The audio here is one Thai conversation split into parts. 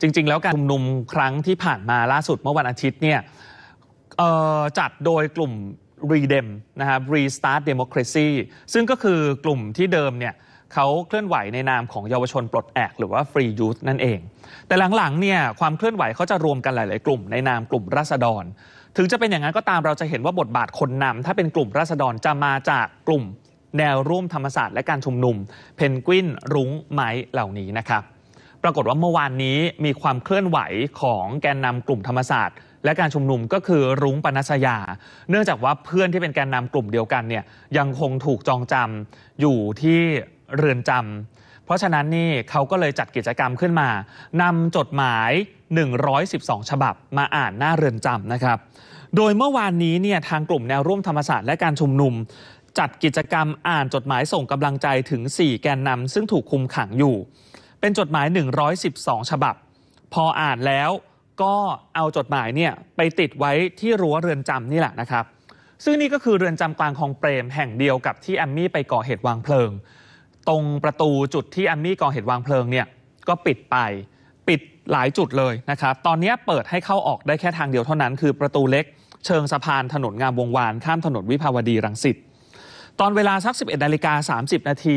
จริง ๆ แล้วการชุมนุมครั้งที่ผ่านมาล่าสุดเมื่อวันอาทิตย์เนี่ยจัดโดยกลุ่มรีเดมนะครับีสตาร์ทเดโมคราซีซึ่งก็คือกลุ่มที่เดิมเนี่ยเขาเคลื่อนไหวในนามของเยาวชนปลดแอก หรือว่าฟรียูธนั่นเอง แต่หลังๆเนี่ยความเคลื่อนไหวเขาจะรวมกันหลาย ๆ กลุ่มในนามกลุ่มราษฎร ถึงจะเป็นอย่างนั้นก็ตามเราจะเห็นว่าบทบาทคนนำถ้าเป็นกลุ่มราษฎรจะมาจากกลุ่มแนวร่วมธรรมศาสตร์ และการชุมนุมเพนกวินรุ้งไม้เหล่านี้นะครับปรากฏว่าเมื่อวานนี้มีความเคลื่อนไหวของแกนนำกลุ่มธรรมศาสตร์ และการชุมนุมก็คือรุ้งปนัสยา เนื่องจากว่าเพื่อนที่เป็นแกนนำากลุ่มเดียวกันเนี่ยยังคงถูกจองจำอยู่ที่เรือนจำ เพราะฉะนั้นนี่เขาก็เลยจัดกิจกรรมขึ้นมา นำจดหมาย 112 ฉบับมาอ่านหน้าเรือนจำนะครับ โดยเมื่อวานนี้เนี่ยทางกลุ่มแนวร่วมธรรมศาสตร์และการชุมนุม จัดกิจกรรมอ่านจดหมายส่งกำลังใจถึง 4 แกนนำซึ่งถูกคุมขังอยู่เป็นจดหมาย 112 ฉบับ พออ่านแล้วก็เอาจดหมายเนี่ยไปติดไว้ที่รั้วเรือนจำนี่แหละนะครับซึ่งนี่ก็คือเรือนจำกลางคลองเปรมแห่งเดียวกับที่แอมมี่ไปก่อเหตุวางเพลิงตรงประตูจุดที่แอมมี่ก่อเหตุวางเพลิงเนี่ยก็ปิดไปปิดหลายจุดเลยนะครับตอนนี้เปิดให้เข้าออกได้แค่ทางเดียวเท่านั้น คือประตูเล็กเชิงสะพานถนนงามวงวาน ข้ามถนนวิภาวดีรังสิตตอนเวลาสัก 11นาฬิกา30นาที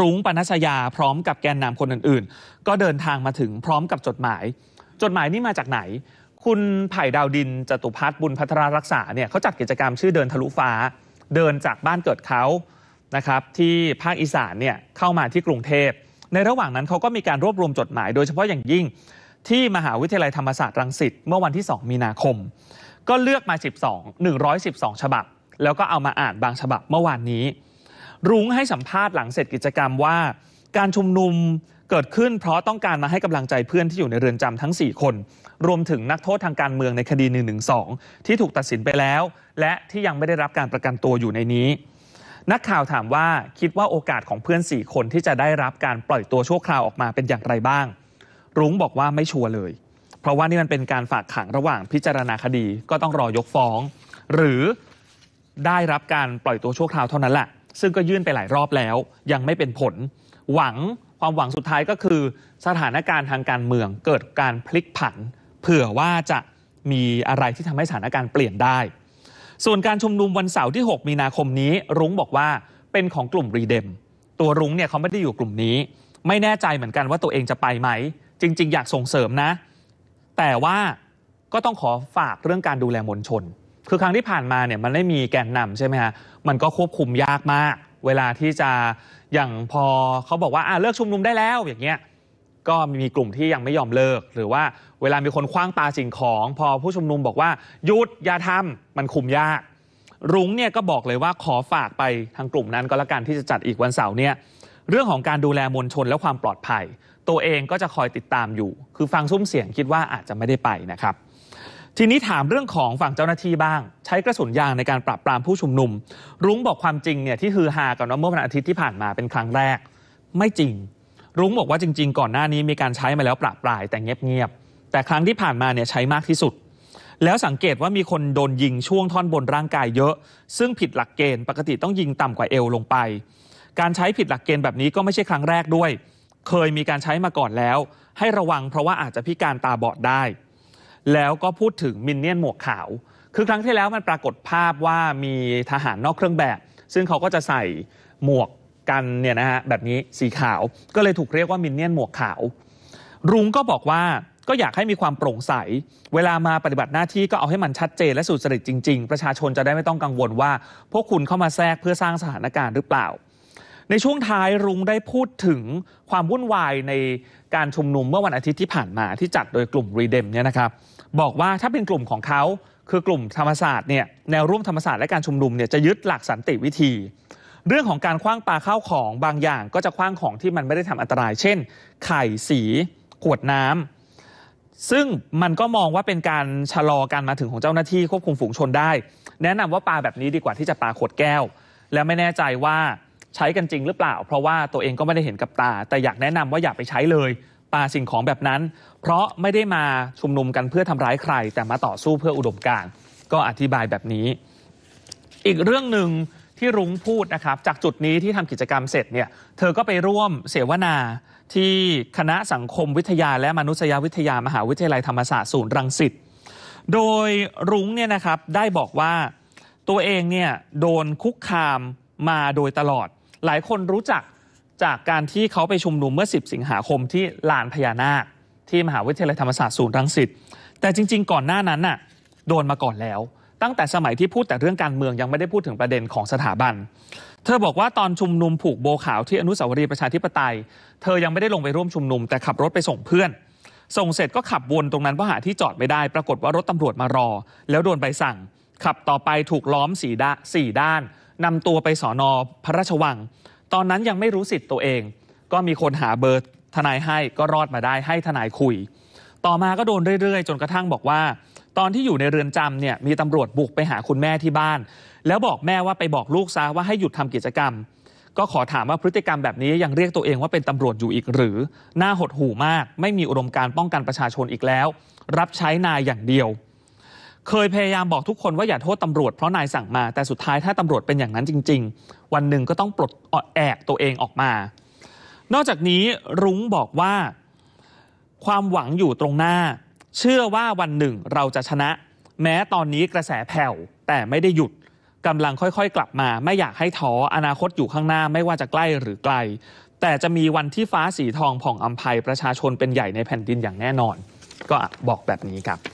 รุ้งปนัสยาพร้อมกับแกนนำคนอื่นๆ ก็เดินทางมาถึงพร้อมกับจดหมาย จดหมายนี่มาจากไหน คุณไผ่ดาวดินจตุพัฒน์บุญพัทรรักษาเนี่ยเขาจัดกิจกรรมชื่อเดินทะลุฟ้า เดินจากบ้านเกิดเขานะครับที่ภาคอีสานเนี่ยเข้ามาที่กรุงเทพ ในระหว่างนั้นเขาก็มีการรวบรวมจดหมายโดยเฉพาะอย่างยิ่งที่มหาวิทยาลัยธรรมศาสตร์รังสิตเมื่อวันที่ 2 มีนาคม ก็เลือกมา12 112ฉบับแล้วก็เอามาอ่านบางฉบับเมื่อวานนี้ รุ้งให้สัมภาษณ์หลังเสร็จกิจกรรมว่า การชุมนุมเกิดขึ้นเพราะต้องการมาให้กำลังใจเพื่อนที่อยู่ในเรือนจำทั้ง 4 คน รวมถึงนักโทษทางการเมืองในคดี1นึที่ถูกตัดสินไปแล้ว และที่ยังไม่ได้รับการประกันตัวอยู่ในนี้ นักข่าวถามว่าคิดว่าโอกาสของเพื่อน 4 คนที่จะได้รับการปล่อยตัวชั่วคราวออกมาเป็นอย่างไรบ้าง รุ้งบอกว่าไม่ชัวร์เลย เพราะว่านี่มันเป็นการฝากขังระหว่างพิจารณาคดีก็ต้องรอยกฟ้อง หรือได้รับการปล่อยตัวชั่วคราวเท่านั้นแหละ ซึ่งก็ยื่นไปหลายรอบแล้วยังไม่เป็นผล หวังความหวังสุดท้ายก็คือ สถานการณ์ทางการเมืองเกิดการพลิกผัน เผื่อว่าจะมีอะไรที่ทำให้สถานการณ์เปลี่ยนได้ ส่วนการชุมนุมวันเสาร์ที่ 6 มีนาคมนี้รุ้งบอกว่าเป็นของกลุ่มรีเดม ตัวรุ้งเนี่ยเขาไม่ได้อยู่กลุ่มนี้ ไม่แน่ใจเหมือนกันว่าตัวเองจะไปไหม จริง ๆ อยากส่งเสริมนะ แต่ว่าก็ต้องขอฝากเรื่องการดูแลมวลชนคือครั้งที่ผ่านมาเนี่ยมันไม่มีแกนนำใช่ไหมฮะมันก็ควบคุมยากมาก เวลาที่จะอย่างพอเขาบอกว่าอ่าเลิกชุมนุมได้แล้ว อย่างเงี้ยก็มีกลุ่มที่ยังไม่ยอมเลิก หรือว่าเวลามีคนคว้างปาสิ่งของ พอผู้ชุมนุมบอกว่าหยุดอย่าทำมันคุมยาก รุ้งเนี่ยก็บอกเลยว่าขอฝากไปทางกลุ่มนั้นก็แล้วกันที่จะจัดอีกวันเสาร์เนี่ยเรื่องของการดูแลมวลชนและความปลอดภัย ตัวเองก็จะคอยติดตามอยู่ คือฟังซุ้มเสียงคิดว่าอาจจะไม่ได้ไปนะครับทีนี้ถามเรื่องของฝั่งเจ้าหน้าที่บ้าง ใช้กระสุนยางในการปราบปรามผู้ชุมนุม รุ้งบอกความจริงเนี่ยที่ฮือฮากันว่าเมื่อวันอาทิตย์ที่ผ่านมาเป็นครั้งแรก ไม่จริง รุ้งบอกว่าจริงๆก่อนหน้านี้มีการใช้มาแล้วปราบปรายแต่เงียบๆแต่ครั้งที่ผ่านมาเนี่ยใช้มากที่สุด แล้วสังเกตว่ามีคนโดนยิงช่วงท่อนบนร่างกายเยอะ ซึ่งผิดหลักเกณฑ์ปกติต้องยิงต่ำกว่าเอวลงไป การใช้ผิดหลักเกณฑ์แบบนี้ก็ไม่ใช่ครั้งแรกด้วย เคยมีการใช้มาก่อนแล้ว ให้ระวัง เพราะว่าอาจจะพิการตาบอดได้แล้วก็พูดถึงมินเนี่ยนหมวกขาว คือครั้งที่แล้วมันปรากฏภาพว่ามีทหารนอกเครื่องแบบ ซึ่งเขาก็จะใส่หมวกกันเนี่ยนะฮะแบบนี้สีขาว ก็เลยถูกเรียกว่ามินเนี่ยนหมวกขาว รุ้งก็บอกว่าก็อยากให้มีความโปร่งใส เวลามาปฏิบัติหน้าที่ก็เอาให้มันชัดเจนและสุจริตจริง ๆ ประชาชนจะได้ไม่ต้องกังวลว่า พวกคุณเข้ามาแทรกเพื่อสร้างสถานการณ์หรือเปล่า ในช่วงท้ายรุ้งได้พูดถึงความวุ่นวายในการชุมนุมเมื่อวันอาทิตย์ที่ผ่านมาที่จัดโดยกลุ่มรีเดมเนี่ยนะครับบอกว่าถ้าเป็นกลุ่มของเขาคือกลุ่มธรรมศาสตร์เนี่ยแนวร่วมธรรมศาสตร์และการชุมนุมเนี่ยจะยึดหลักสันติวิธี เรื่องของการคว้างปลาเข้าของบางอย่างก็จะคว้างของที่มันไม่ได้ทำอันตรายเช่น ไข่สีขวดน้ำ ซึ่งมันก็มองว่าเป็นการชะลอการมาถึงของเจ้าหน้าที่ควบคุมฝูงชนได้ แนะนำว่าปลาแบบนี้ดีกว่าที่จะปลาขวดแก้ว และไม่แน่ใจว่าใช้กันจริงหรือเปล่า เพราะว่าตัวเองก็ไม่ได้เห็นกับตา แต่อยากแนะนำว่าอย่าไปใช้เลยปาสิ่งของแบบนั้น เพราะไม่ได้มาชุมนุมกันเพื่อทำร้ายใคร แต่มาต่อสู้เพื่ออุดมการณ์ก็อธิบายแบบนี้ อีกเรื่องหนึ่งที่รุ้งพูดนะครับ จากจุดนี้ที่ทำกิจกรรมเสร็จเนี่ยเธอก็ไปร่วมเสวนาที่คณะสังคมวิทยาและมนุษยวิทยามหาวิทยาลัยธรรมศาสตร์ ศูนย์รังสิตโดยรุ้งเนี่ยนะครับได้บอกว่าตัวเองเนี่ยโดนคุกคามมาโดยตลอดหลายคนรู้จักจากการที่เขาไปชุมนุมเมื่อ 10 สิงหาคมที่ลานพญานาคที่มหาวิทยาลัยธรรมศาสตร์ศูนย์รังสิตแต่จริงๆ ก่อนหน้านั้นน่ะโดนมาก่อนแล้ว ตั้งแต่สมัยที่พูดแต่เรื่องการเมืองยังไม่ได้พูดถึงประเด็นของสถาบัน เธอบอกว่าตอนชุมนุมผูกโบขาวที่อนุสาวรีย์ประชาธิปไตย เธอยังไม่ได้ลงไปร่วมชุมนุมแต่ขับรถไปส่งเพื่อน ส่งเสร็จก็ขับวนตรงนั้นเพราะหาที่จอดไม่ได้ปรากฏว่ารถตำรวจมารอ แล้วโดนใบสั่ง ขับต่อไปถูกล้อมสี่ด้านนำตัวไปสอนอพระราชวังตอนนั้นยังไม่รู้สิทธิ์ตัวเอง ก็มีคนหาเบอร์ทนายให้ก็รอดมาได้ให้ทนายคุย ต่อมาก็โดนเรื่อยๆ จนกระทั่งบอกว่า ตอนที่อยู่ในเรือนจำเนี่ยมีตำรวจบุกไปหาคุณแม่ที่บ้าน แล้วบอกแม่ว่าไปบอกลูกซะว่าให้หยุดทำกิจกรรม ก็ขอถามว่าพฤติกรรมแบบนี้ยังเรียกตัวเองว่าเป็นตำรวจอยู่อีกหรือ หน้าหดหู่มากไม่มีอุดมการป้องกันประชาชนอีกแล้ว รับใช้นายอย่างเดียวเคยพยายามบอกทุกคนว่า อย่าโทษตำรวจเพราะนายสั่งมาแต่สุดท้าย ถ้าตำรวจเป็นอย่างนั้นจริง ๆ วันหนึ่งก็ต้องปลดแอกตัวเองออกมา นอกจากนี้รุ้งบอกว่า ความหวังอยู่ตรงหน้า เชื่อว่าวันหนึ่งเราจะชนะ แม้ตอนนี้กระแสแผ่วแต่ไม่ได้หยุดกำลังค่อยๆกลับมา ไม่อยากให้ท้ออนาคตอยู่ข้างหน้า ไม่ว่าจะใกล้หรือไกล แต่จะมีวันที่ฟ้าสีทองผ่องอัมภัยประชาชนเป็นใหญ่ในแผ่นดินอย่างแน่นอน ก็บอกแบบนี้ครับ